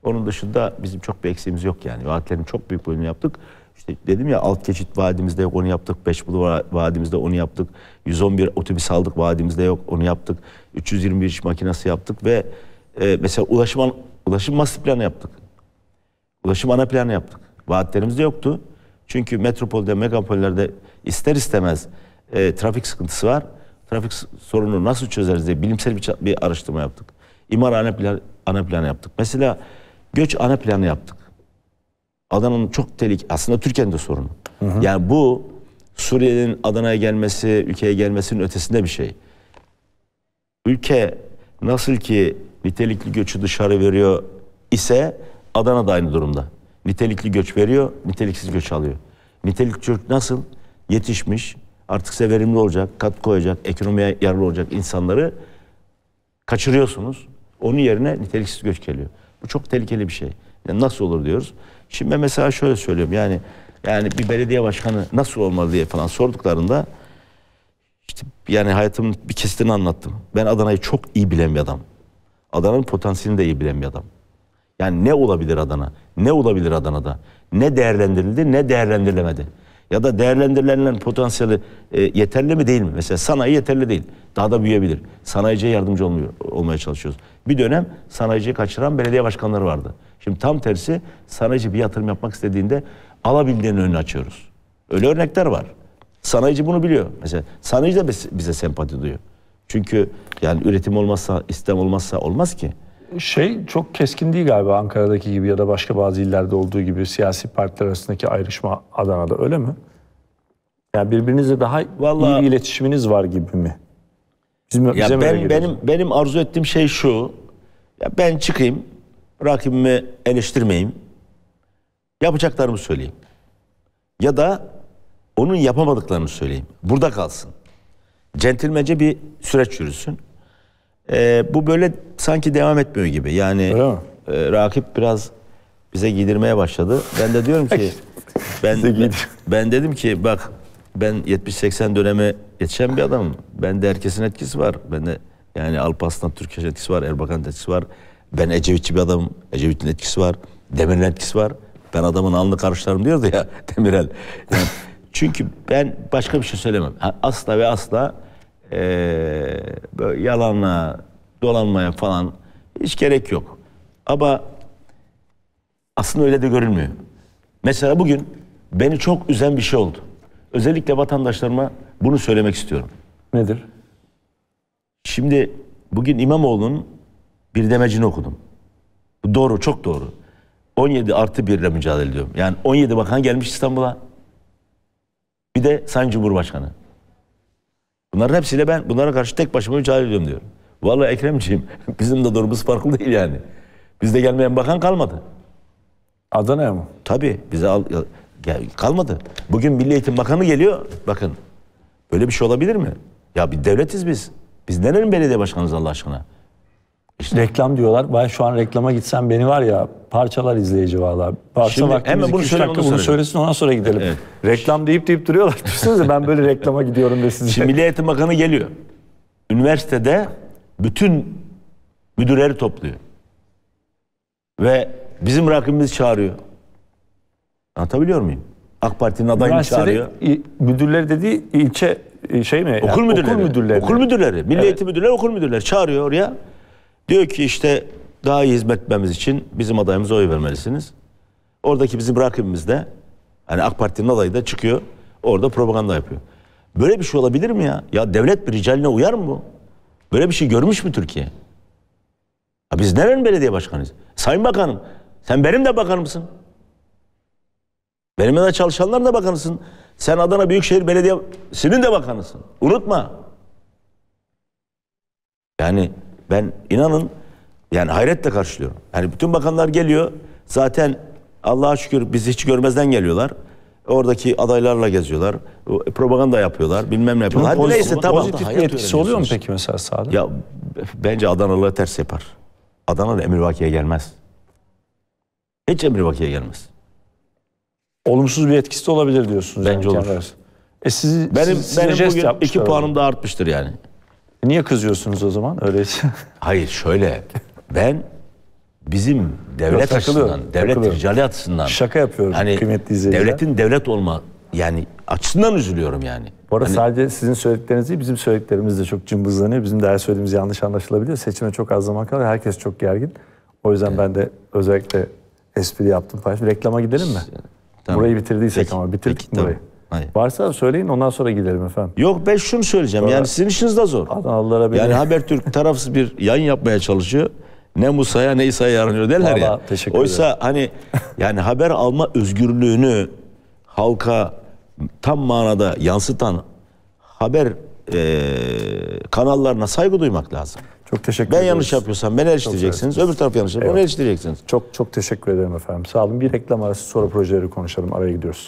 Onun dışında bizim çok bir eksiğimiz yok yani. Vaatlerin çok büyük bölümünü yaptık. İşte dedim ya alt geçit vadimizde yok onu yaptık. beş Beşbulu vadimizde onu yaptık. 111 otobüs aldık vadimizde yok onu yaptık. 321 iş makinesi yaptık ve e, mesela ulaşım, ulaşım masif planı yaptık. Ulaşım ana planı yaptık. Vaatlerimiz de yoktu. Çünkü metropolde, megapollerde ister istemez e, trafik sıkıntısı var. Trafik sorunu nasıl çözeriz diye bilimsel bir, bir araştırma yaptık. İmar ana, plan, ana planı yaptık. Mesela göç ana planı yaptık. Adana'nın çok telik aslında Türkiye'nin de sorunu. Hı hı. Yani bu Suriye'nin Adana'ya gelmesi, ülkeye gelmesinin ötesinde bir şey. Ülke nasıl ki nitelikli göçü dışarı veriyor ise Adana da aynı durumda. Nitelikli göç veriyor, niteliksiz göç alıyor. Nitelikli göç nasıl? Yetişmiş, artık size verimli olacak, kat koyacak, ekonomiye yararlı olacak insanları kaçırıyorsunuz. Onun yerine niteliksiz göç geliyor. Bu çok tehlikeli bir şey. Yani nasıl olur diyoruz. Şimdi ben mesela şöyle söylüyorum yani yani bir belediye başkanı nasıl olmalı diye falan sorduklarında işte yani hayatımın bir kesitini anlattım. Ben Adana'yı çok iyi bilen bir adam. Adana'nın potansiyelini de iyi bilen bir adam. Yani ne olabilir Adana? Ne olabilir Adana'da? Ne değerlendirildi ne değerlendirilemedi. Ya da değerlendirilenlerin potansiyeli e, yeterli mi değil mi? Mesela sanayi yeterli değil. Daha da büyüyebilir. Sanayiciye yardımcı olmuyor, olmaya çalışıyoruz. Bir dönem sanayiciyi kaçıran belediye başkanları vardı. Şimdi tam tersi sanayici bir yatırım yapmak istediğinde alabildiğinin önünü açıyoruz. Öyle örnekler var. Sanayici bunu biliyor. Mesela sanayici de bize sempati duyuyor. Çünkü yani üretim olmazsa, istem olmazsa olmaz ki şey çok keskin değil galiba Ankara'daki gibi ya da başka bazı illerde olduğu gibi siyasi partiler arasındaki ayrışma Adana'da öyle mi? Yani birbirinizle daha Vallahi, iyi bir iletişiminiz var gibi mi? Bizim, ya bize ben, benim, benim arzu ettiğim şey şu. Ya ben çıkayım, rakibimi eleştirmeyeyim. Yapacaklarımı söyleyeyim. Ya da onun yapamadıklarını söyleyeyim. Burada kalsın. Centilmece bir süreç yürüsün. E, bu böyle sanki devam etmiyor gibi. Yani e, rakip biraz bize giydirmeye başladı. Ben de diyorum ki ben, ben ben dedim ki bak ben 70-80 döneme geçen bir adamım. Bende herkesin etkisi var. Bende yani Alparslan Türkeş etkisi var, Erbakan etkisi var. Ben Ecevitçi bir adamım. Ecevit'in etkisi var. Demir'in etkisi var. Ben adamın alnı karışlarım diyordu ya Demirel. Yani çünkü ben başka bir şey söylemem. Asla ve asla e, böyle yalanla dolanmaya falan hiç gerek yok. Ama aslında öyle de görünmüyor. Mesela bugün beni çok üzen bir şey oldu. Özellikle vatandaşlarıma bunu söylemek istiyorum. Nedir? Şimdi bugün İmamoğlu'nun bir demecini okudum. Bu doğru, çok doğru. 17 artı 1 ile mücadele ediyorum. Yani 17 bakan gelmiş İstanbul'a. Bir de Sayın Cumhurbaşkanı. Bunların hepsiyle ben bunlara karşı tek başıma mücadele ediyorum diyor. Vallahi Ekremciğim bizim de durumumuz farklı değil yani. Bizde gelmeyen bakan kalmadı. Adana'ya mı? Tabii bize al, gel, kalmadı. Bugün Milli Eğitim Bakanı geliyor. Bakın böyle bir şey olabilir mi? Ya bir devletiz biz. Biz nerenin belediye başkanız Allah aşkına? İşte reklam diyorlar. Ben şu an reklama gitsem beni var ya parçalar izleyici valla. Parça Şimdi hemen bunu, söyle, dakika, bunu söylesin ondan sonra gidelim. Evet. Reklam deyip deyip duruyorlar. Düşünsenize ben böyle reklama gidiyorum de size. Şimdi Milli Eğitim Bakanı geliyor. Üniversitede bütün müdürleri topluyor. Ve bizim rakibimiz çağırıyor. Anlatabiliyor muyum? AK Parti'nin adayını çağırıyor. Müdürleri dediği ilçe e, şey mi? Okul yani, müdürleri. Okul müdürleri. Okul müdürleri. Milli evet. Eğitim müdürleri, okul müdürleri çağırıyor oraya. Diyor ki işte daha iyi hizmet etmemiz için bizim adayımıza oy vermelisiniz. Oradaki bizim rakibimiz de hani AK Parti'nin adayı da çıkıyor. Orada propaganda yapıyor. Böyle bir şey olabilir mi ya? Ya devlet bir ricaline uyar mı bu? Böyle bir şey görmüş mü Türkiye? Ya biz nerenin belediye başkanıyız? Sayın Bakanım, sen benim de bakanımsın. Benimle de çalışanların da bakanısın. Sen Adana Büyükşehir Belediyesi'nin de bakanısın. Unutma. Yani ben inanın yani hayretle karşılıyorum. Yani bütün bakanlar geliyor. Zaten Allah'a şükür bizi hiç görmezden geliyorlar. Oradaki adaylarla geziyorlar. E, propaganda yapıyorlar. Bilmem ne yapıyorlar. Hadi neyse tamam. Pozitif bir etkisi oluyor mu peki mesela sahada? Ya bence Adanalıları ters yapar. Adana'da Emirvaki'ye gelmez. Hiç Emirvaki'ye gelmez. Olumsuz bir etkisi de olabilir diyorsunuz. Bence yani olur. E siz, benim siz benim bugün iki puanım da artmıştır yani. Niye kızıyorsunuz o zaman öyleyse? Hayır şöyle ben bizim devlet açısından, devlet ticari açısından şaka yapıyorum hani kıymetli izleyiciler. Devletin devlet olma yani açısından üzülüyorum yani. Bu arada hani, sadece sizin söyledikleriniz değil bizim söylediklerimiz de çok cımbızlanıyor. Bizim değer söylediğimiz yanlış anlaşılabiliyor. Seçime çok az zaman kaldı, Herkes çok gergin. O yüzden evet. ben de özellikle espri yaptım. Reklama gidelim mi? Tamam. Burayı bitirdiysek peki, ama bitirdik peki, burayı. Tamam. Hayır. Varsa söyleyin ondan sonra gidelim efendim. Yok ben şunu söyleyeceğim. Sonra, yani sizin işiniz de zor. Adanalılara Yani Habertürk tarafsız bir yayın yapmaya çalışıyor. Ne Musa'ya ne İsa'ya yaranıyor derler ya. Teşekkür Oysa ederim. hani yani haber alma özgürlüğünü halka tam manada yansıtan haber e, kanallarına saygı duymak lazım. Çok teşekkür ederim. Ben ediyoruz. yanlış yapıyorsam beni eleştireceksiniz. Öbür taraf yanlış yapıyor. Evet. Onu eleştireceksiniz. Çok çok teşekkür ederim efendim. Sağ olun. Bir reklam arası sonra projeleri konuşalım. Araya gidiyoruz.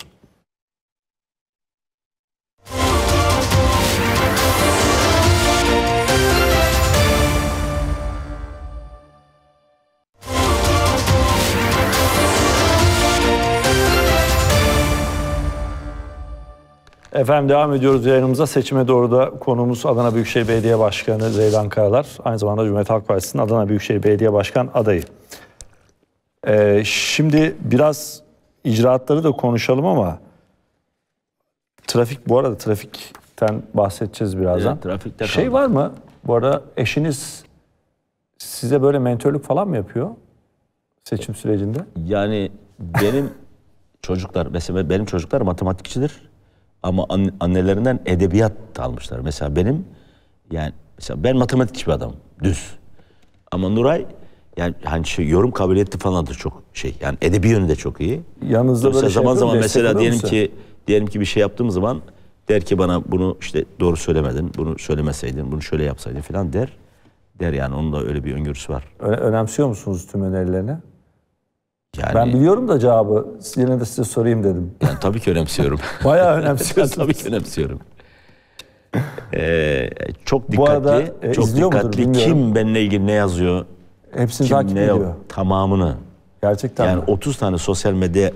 Efendim devam ediyoruz yayınımıza. Seçime doğru da konuğumuz Adana Büyükşehir Belediye Başkanı Zeydan Karalar. Aynı zamanda Cumhuriyet Halk Partisi'nin Adana Büyükşehir Belediye Başkan adayı. Ee, şimdi biraz icraatları da konuşalım ama trafik bu arada trafikten bahsedeceğiz birazdan. Evet, şey var mı? Bu arada eşiniz size böyle mentörlük falan mı yapıyor seçim sürecinde? Yani benim çocuklar mesela benim çocuklar matematikçidir. Ama annelerinden edebiyat almışlar. Mesela benim yani mesela ben matematikçi bir adam Düz. Ama Nuray yani hani şey, yorum kabiliyeti falan da çok şey. Yani edebi yönü de çok iyi. Yalnız da böyle mesela şey zaman zaman mesela diyelim ki diyelim ki bir şey yaptığım zaman der ki bana bunu işte doğru söylemedin, bunu söylemeseydin, bunu şöyle yapsaydın falan der. Der yani onun da öyle bir öngörüsü var. Önemsiyor musunuz tüm önerilerini? Yani, ben biliyorum da cevabı. Yine de size sorayım dedim. Yani tabii ki önemsiyorum. Bayağı önemsiyorsunuz. tabii ki önemsiyorum. Ee, çok dikkatli. Bu arada, e, çok dikkatli. Mudur, Kim benimle ilgili ne yazıyor? Hepsini kim takip ne ediyor. Tamamını. Gerçekten Yani mi? 30 tane sosyal medya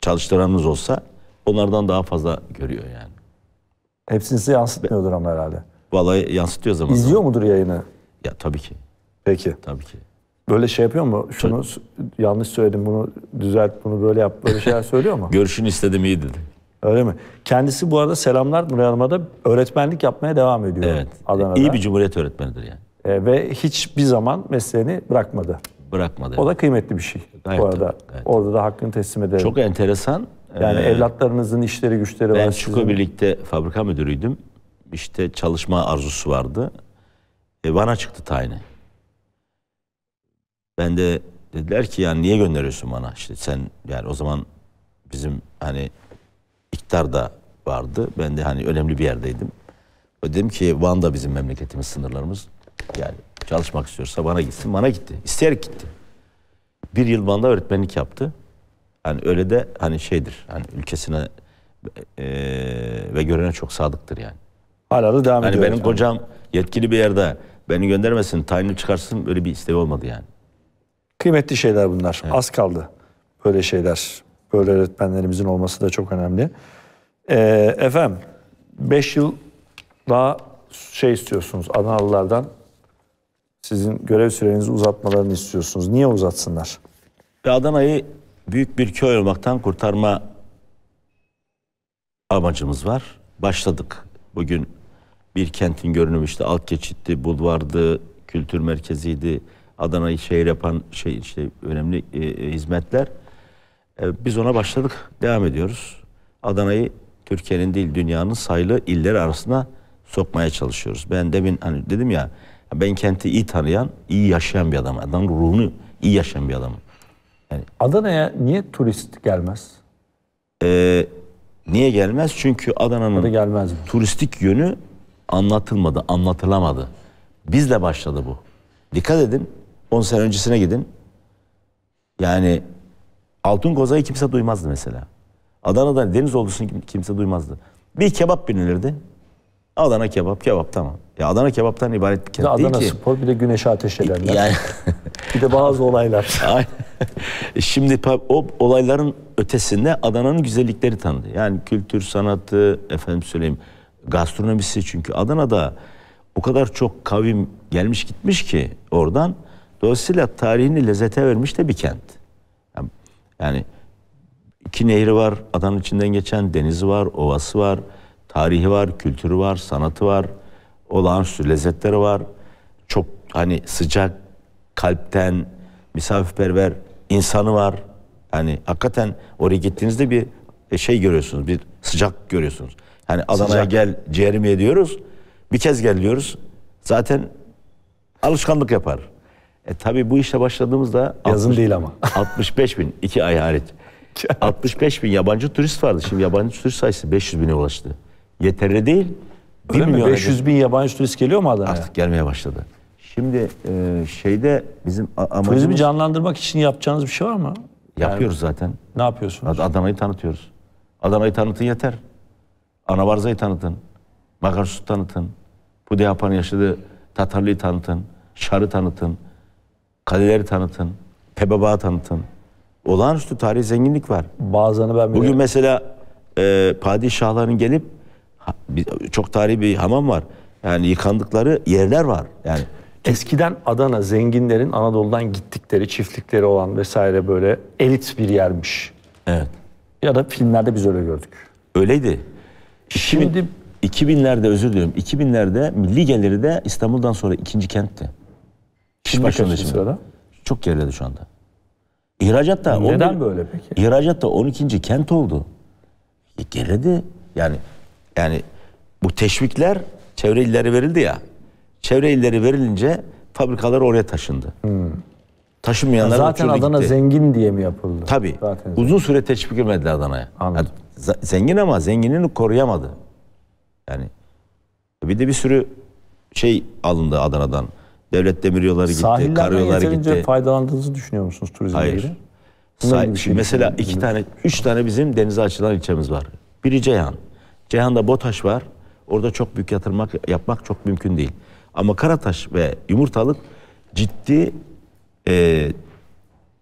çalıştıranınız olsa onlardan daha fazla görüyor yani. Hepsini size yansıtmıyordur ama herhalde. Vallahi yansıtıyor zaman. İzliyor zaman. mudur yayını? Ya tabii ki. Peki. Tabii ki. Böyle şey yapıyor mu? Şunu yanlış söyledim, bunu düzelt, bunu böyle yap, böyle şeyler söylüyor mu? Görüşünü istedim iyi dedi. Öyle mi? Kendisi bu arada selamlar Nuray Hanım'a da öğretmenlik yapmaya devam ediyor. Evet. Adana'da. İyi bir cumhuriyet öğretmenidir yani. E, ve hiçbir zaman mesleğini bırakmadı. Bırakmadı. O evet. da kıymetli bir şey gayet bu arada. Tabii, Orada da hakkını teslim ederim. Çok enteresan. Yani ee, evlatlarınızın işleri güçleri ben var. Ben Çuko birlikte fabrika müdürüydüm. İşte çalışma arzusu vardı. E, bana çıktı tayini. Ben de dediler ki yani niye gönderiyorsun bana? İşte sen yani o zaman bizim hani iktar da vardı. Ben de hani önemli bir yerdeydim. Dedim ki Van da bizim memleketimiz, sınırlarımız. Yani çalışmak istiyorsa bana gitsin. Bana gitti. İsteyerek gitti. Bir yıl Van'da öğretmenlik yaptı. Hani öyle de hani şeydir. Hani ülkesine e, ve görene çok sadıktır yani. Hala da devam hani ediyor. Benim hocam. kocam yetkili bir yerde beni göndermesin, tayini çıkarsın böyle bir isteği olmadı yani. Kıymetli şeyler bunlar. Evet. Az kaldı böyle şeyler. Böyle öğretmenlerimizin olması da çok önemli. Ee, efendim 5 yıl daha şey istiyorsunuz Adanalılardan sizin görev sürenizi uzatmalarını istiyorsunuz. Niye uzatsınlar? Adana'yı büyük bir köy olmaktan kurtarma amacımız var. Başladık. Bugün bir kentin görünümü işte alt geçitti, bulvardı, kültür merkeziydi, Adana'yı şehir yapan şey işte önemli e, e, hizmetler. E, biz ona başladık, devam ediyoruz. Adana'yı Türkiye'nin değil dünyanın sayılı illeri arasına sokmaya çalışıyoruz. Ben demin hani dedim ya ben kenti iyi tanıyan, iyi yaşayan bir adam. Adana'nın ruhunu iyi yaşayan bir adamım. Yani, Adana'ya niye turist gelmez? E, niye gelmez? Çünkü Adana'nın gelmez mi? turistik yönü anlatılmadı, anlatılamadı. Bizle başladı bu. Dikkat edin 10 sene öncesine gidin. Yani Altın Koza'yı kimse duymazdı mesela. Adana'da deniz ordusunu kimse duymazdı. Bir kebap binilirdi. Adana kebap, kebap tamam. Ya Adana kebaptan ibaret bir kent Adana değil ki. Adana spor bir de güneş ateşelerler. Yani... bir de bazı olaylar. Şimdi o olayların ötesinde Adana'nın güzellikleri tanıdı. Yani kültür, sanatı, efendim söyleyeyim gastronomisi. Çünkü Adana'da o kadar çok kavim gelmiş gitmiş ki oradan. Dolayısıyla tarihini lezzete vermiş de bir kent. Yani iki nehri var, adanın içinden geçen denizi var, ovası var, tarihi var, kültürü var, sanatı var, olağanüstü lezzetleri var. Çok hani sıcak, kalpten, misafirperver insanı var. Yani hakikaten oraya gittiğinizde bir e, şey görüyorsunuz, bir sıcak görüyorsunuz. Hani Adana'ya gel ciğerimi ediyoruz, bir kez gel diyoruz. Zaten alışkanlık yapar. E, tabii bu işle başladığımızda... Yazın 60, değil ama. 65 bin, iki ay hariç. 65 bin yabancı turist vardı. Şimdi yabancı turist sayısı 500 bine ulaştı. Yeterli değil. Öyle mi? 500 bin yabancı turist geliyor mu Adana'ya? Artık gelmeye başladı. Şimdi e, şeyde bizim amacımız... Turizmi canlandırmak için yapacağınız bir şey var mı? Yani, yapıyoruz zaten. Ne yapıyorsunuz? Adana'yı tanıtıyoruz. Adana'yı tanıtın yeter. Anavarza'yı tanıtın. Makarsu tanıtın. Pudeyapa'nın yaşadığı Tatarlı'yı tanıtın. Şar'ı tanıtın. Kaleleri tanıtın. Tebabağı tanıtın. Olağanüstü tarihi zenginlik var. Bazılarını ben Bugün mesela e, padişahların gelip çok tarihi bir hamam var. Yani yıkandıkları yerler var. Yani Eskiden Adana zenginlerin Anadolu'dan gittikleri çiftlikleri olan vesaire böyle elit bir yermiş. Evet. Ya da filmlerde biz öyle gördük. Öyleydi. Şimdi 2000, 2000'lerde özür diliyorum. 2000'lerde milli geliri de İstanbul'dan sonra ikinci kentti. Kişi başında şimdi. Sırada? Çok geriledi şu anda. İhracat da neden 11, böyle peki? İhracat da 12. kent oldu. E, geriledi. Yani yani bu teşvikler çevre illeri verildi ya. Çevre illeri verilince fabrikalar oraya taşındı. Hmm. Taşınmayanlar Zaten Adana gitti. zengin diye mi yapıldı? tabi uzun süre teşvik edilmedi Adana'ya. Yani, zengin ama zenginini koruyamadı. Yani bir de bir sürü şey alındı Adana'dan. Devlet demiryolları gitti, Sahillerden karayolları gitti. faydalandığınızı düşünüyor musunuz turizmle Hayır. Sahil, şey mesela düşünüyorum. iki tane, üç tane bizim denize açılan ilçemiz var. Biri Ceyhan. Ceyhan'da BOTAŞ var. Orada çok büyük yatırmak yapmak çok mümkün değil. Ama Karataş ve Yumurtalık ciddi e,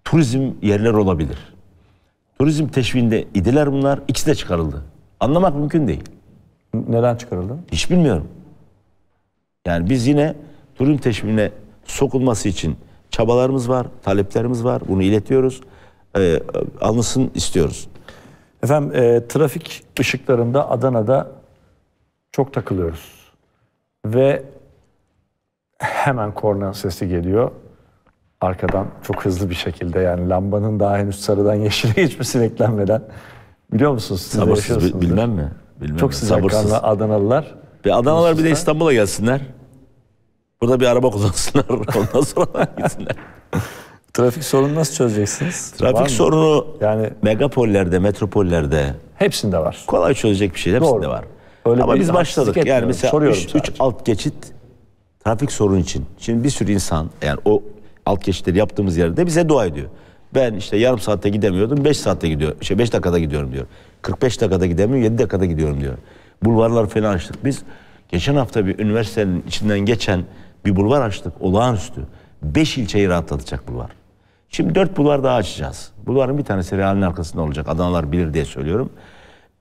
turizm yerler olabilir. Turizm teşvinde idiler bunlar. İkisi de çıkarıldı. Anlamak mümkün değil. Neden çıkarıldı? Hiç bilmiyorum. Yani biz yine durum teşviline sokulması için çabalarımız var, taleplerimiz var. Bunu iletiyoruz. E, alınsın istiyoruz. Efendim e, trafik ışıklarında Adana'da çok takılıyoruz. Ve hemen korna sesi geliyor. Arkadan çok hızlı bir şekilde yani lambanın daha henüz sarıdan yeşile geçmesi beklenmeden. Biliyor musunuz? Siz Sabırsız bilmem mi? Bilmem çok sıcakkanlı Adanalılar. Bir Adanalılar bir de İstanbul'a gelsinler. Burada bir araba kullansınlar. Ondan sonra gitsinler. Trafik sorunu nasıl çözeceksiniz? Trafik var sorunu yani megapollerde, metropollerde hepsinde var. Kolay çözecek bir şey hepsinde Doğru. var. Öyle Ama biz başladık. Yani mesela 3 alt geçit trafik sorun için. Şimdi bir sürü insan yani o alt geçitleri yaptığımız yerde bize dua ediyor. Ben işte yarım saatte gidemiyordum. 5 saatte gidiyor. Şey 5 dakikada gidiyorum diyor. 45 dakikada gidemiyorum, 7 dakikada gidiyorum diyor. Bulvarlar falan açtık. Biz geçen hafta bir üniversitenin içinden geçen bir bulvar açtık olağanüstü. Beş ilçeyi rahatlatacak bulvar. Şimdi dört bulvar daha açacağız. Bulvarın bir tanesi realin arkasında olacak. Adanalar bilir diye söylüyorum.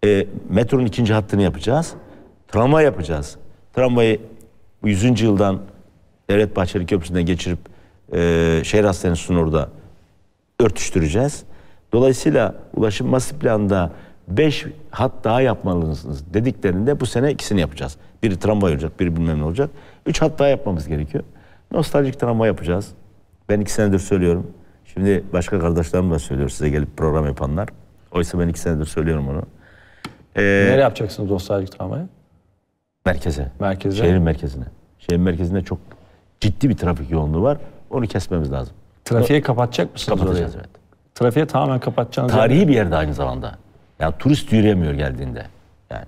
E, metronun ikinci hattını yapacağız. Tramvay yapacağız. Tramvayı 100. yıldan Devlet Bahçeli Köprüsü'nden geçirip e, şehir hastanesi orada örtüştüreceğiz. Dolayısıyla ulaşım masif planda 5 hat daha yapmalısınız dediklerinde bu sene ikisini yapacağız. Biri tramvay olacak, biri bilmem ne olacak. Üç hat daha yapmamız gerekiyor. Nostaljik tramvay yapacağız. Ben iki senedir söylüyorum. Şimdi başka kardeşlerim de söylüyor size gelip program yapanlar. Oysa ben iki senedir söylüyorum onu. Ee, Nereye yapacaksınız nostaljik tramvayı? Merkeze. Merkeze. Şehrin merkezine. Şehrin merkezinde çok ciddi bir trafik yoğunluğu var. Onu kesmemiz lazım. Trafiği o, kapatacak mısınız? Kapatacağız evet. Trafiğe tamamen kapatacağınız Tarihi yani. bir yerde aynı zamanda. Yani turist yürüyemiyor geldiğinde. Yani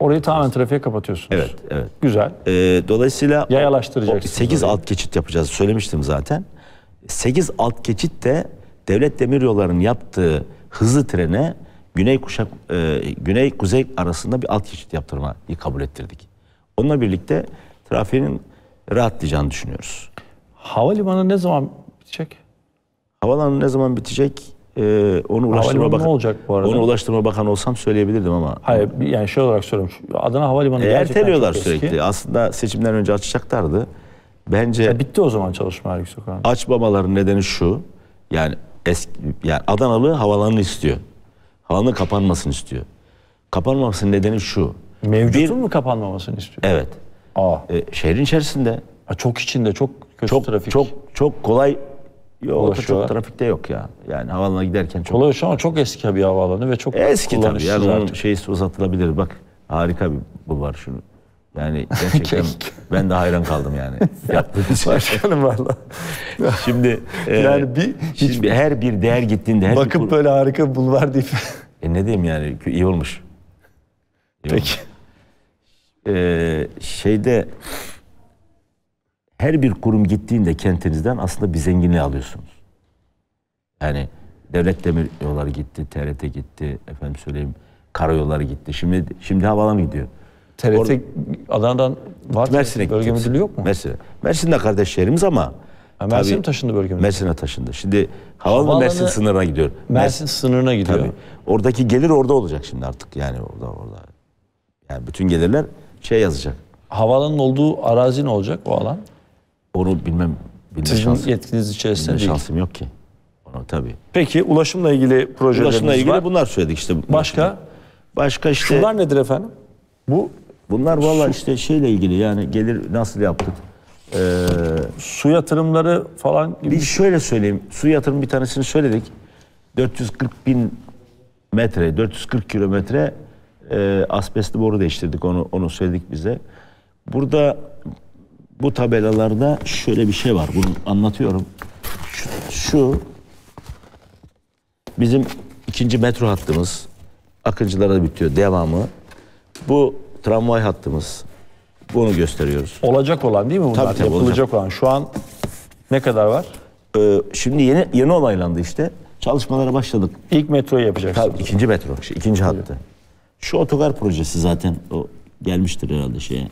Orayı tamamen trafiğe kapatıyorsunuz. Evet, evet. Güzel. Ee, dolayısıyla yayalaştıracaksınız. 8 orayı. alt geçit yapacağız. Söylemiştim zaten. 8 alt geçit de Devlet Demiryolları'nın yaptığı hızlı trene Güney Kuşak e, Güney Kuzey arasında bir alt geçit yaptırmayı kabul ettirdik. Onunla birlikte trafiğin rahatlayacağını düşünüyoruz. Havalimanı ne zaman bitecek? Havalimanı ne zaman bitecek? e, onu Ulaştırma bakan, olacak bu arada. Onu Ulaştırma Bakan olsam söyleyebilirdim ama. Hayır yani şey olarak söylüyorum. Adana Havalimanı Eğer gerçekten erteliyorlar çok sürekli. Eski. Aslında seçimden önce açacaklardı. Bence ya bitti o zaman çalışma Ergü Sokağı'nın. Açmamaların nedeni şu. Yani eski yani Adanalı havalanını istiyor. havalanı kapanmasını istiyor. Kapanmamasının nedeni şu. Mevcutun mu kapanmamasını istiyor? Evet. Aa. E, şehrin içerisinde. Ha, çok içinde çok kötü çok, trafik. Çok çok kolay Yok o çok trafikte yok ya. Yani havaalanına giderken çok. Kolay ama çok eski bir havaalanı ve çok Eski tabii yani onun artık. Şey uzatılabilir. Bak harika bir bu var şunu. Yani gerçekten ben de hayran kaldım yani. Şey. Başkanım valla. Şimdi e, yani bir şimdi hiç, her bir değer gittiğinde her bakıp bir, böyle harika bulvar deyip. E ne diyeyim yani iyi olmuş. İyi Peki. Olmuş. Ee, şeyde her bir kurum gittiğinde kentinizden aslında bir zenginliği alıyorsunuz. Yani devlet demir yolları gitti, TRT gitti, efendim söyleyeyim karayolları gitti. Şimdi şimdi havalan gidiyor. TRT Adana'dan var Mersin'e bölge müdürlüğü yok mu? Mersin. Mersin'de kardeş şehrimiz ama ha, Mersin tabii, taşındı bölge müdürlüğü. Mersin'e taşındı. Şimdi havaalanı Mersin sınırına gidiyor. Mersin sınırına gidiyor. Tabii. Oradaki gelir orada olacak şimdi artık yani orada orada. Yani bütün gelirler şey yazacak. Havaalanının olduğu arazi ne olacak o alan? Onu bilmem bilme Sizin şansım, yetkiniz içerisinde bilme değil. şansım yok ki. Ona tabii. Peki ulaşımla ilgili projeleriniz Ulaşımla ilgili var. bunlar söyledik işte. Başka? Başka işte. Şunlar nedir efendim? Bu bunlar valla işte şeyle ilgili yani gelir nasıl yaptık? Ee, su yatırımları falan gibi. Bir şöyle söyleyeyim. Su yatırım bir tanesini söyledik. 440 bin metre, 440 kilometre e, asbestli boru değiştirdik. Onu onu söyledik bize. Burada bu tabelalarda şöyle bir şey var. Bunu anlatıyorum. Şu, şu bizim ikinci metro hattımız Akıncılara bitiyor devamı. Bu tramvay hattımız. Bunu gösteriyoruz. Olacak olan değil mi bunlar? Tabii, tabii, Yapılacak olacak. olan. Şu an ne kadar var? Ee, şimdi yeni yeni olaylandı işte. Çalışmalara başladık. İlk metroyu yapacaksınız. Tabii ikinci metro, şey, İkinci hattı. Şu otogar projesi zaten o gelmiştir herhalde şeye.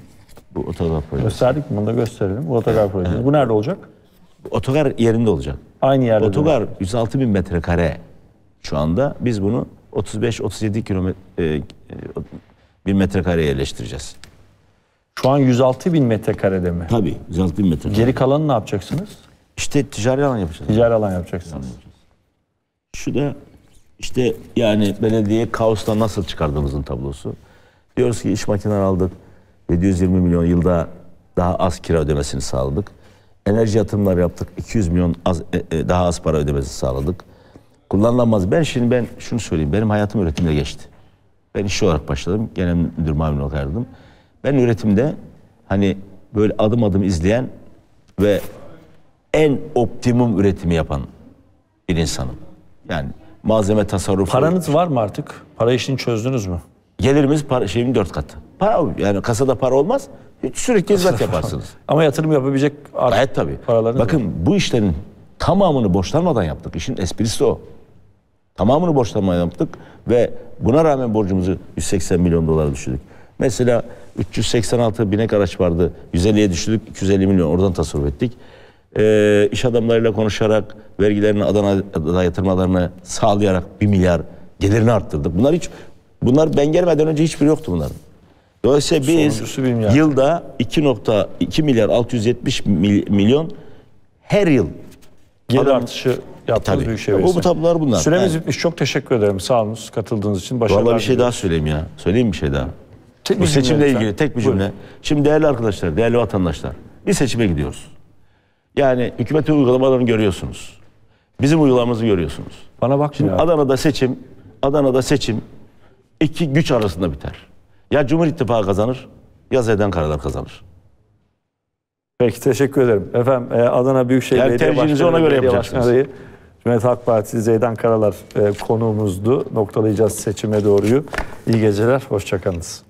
Bu otogar projesi. Gösterdik mi? Bunu da gösterelim. Bu otogar projesi. Bu nerede olacak? Otogar yerinde olacak. Aynı yerde. Otogar değil. 106 bin metrekare şu anda. Biz bunu 35-37 kilometre bir bin metrekare yerleştireceğiz. Şu an 106 bin metrekarede mi? Tabii 106 bin metrekare. Geri kalanı ne yapacaksınız? İşte ticari alan yapacağız. Ticari alan yapacaksınız. Şu da işte yani belediye kaosla nasıl çıkardığımızın tablosu. Diyoruz ki iş makineleri aldık. 720 milyon yılda daha az kira ödemesini sağladık. Enerji yatırımları yaptık. 200 milyon az, e, e, daha az para ödemesi sağladık. Kullanılamaz. Ben şimdi ben şunu söyleyeyim. Benim hayatım üretimde geçti. Ben iş olarak başladım. Genel müdür muavin olarak ayrıldım. Ben üretimde hani böyle adım adım izleyen ve en optimum üretimi yapan bir insanım. Yani malzeme tasarrufu... Paranız var mı artık? Para işini çözdünüz mü? gelirimiz para, şeyim dört katı. Para yani kasada para olmaz. Hiç sürekli hizmet yaparsınız. Ama yatırım yapabilecek artık evet, tabii. paralarınız Bakın var. bu işlerin tamamını borçlanmadan yaptık. İşin esprisi o. Tamamını borçlanmadan yaptık ve buna rağmen borcumuzu 180 milyon dolar düşürdük. Mesela 386 binek araç vardı. 150'ye düşürdük. 250 milyon oradan tasarruf ettik. Ee, iş adamlarıyla konuşarak vergilerini Adana'da yatırmalarını sağlayarak 1 milyar gelirini arttırdık. Bunlar hiç Bunlar ben gelmeden önce hiçbir yoktu bunların. Dolayısıyla biz yani. yılda 2.2 milyar 670 milyon her yıl gelir adam, artışı yaptığımız büyük şey. Bu, bu tablolar bunlar. Süremiz yani. bitmiş. Çok teşekkür ederim. Sağolunuz katıldığınız için. Başarılar Vallahi bir şey daha söyleyeyim ya. Söyleyeyim bir şey daha. Tek bu seçimle lütfen. ilgili tek bir cümle. Buyurun. Şimdi değerli arkadaşlar, değerli vatandaşlar. Bir seçime gidiyoruz. Yani hükümetin uygulamalarını görüyorsunuz. Bizim uygulamamızı görüyorsunuz. Bana bak Şimdi ya. Adana'da seçim, Adana'da seçim iki güç arasında biter. Ya Cumhur İttifakı kazanır ya Zeydan Karalar kazanır. Peki teşekkür ederim. Efendim e, Adana Büyükşehir yani Belediye Başkanı ona göre yapacaksınız. Adayı, Cumhuriyet Halk Partisi Zeydan Karalar e, konuğumuzdu. Noktalayacağız seçime doğruyu. İyi geceler, hoşçakalınız.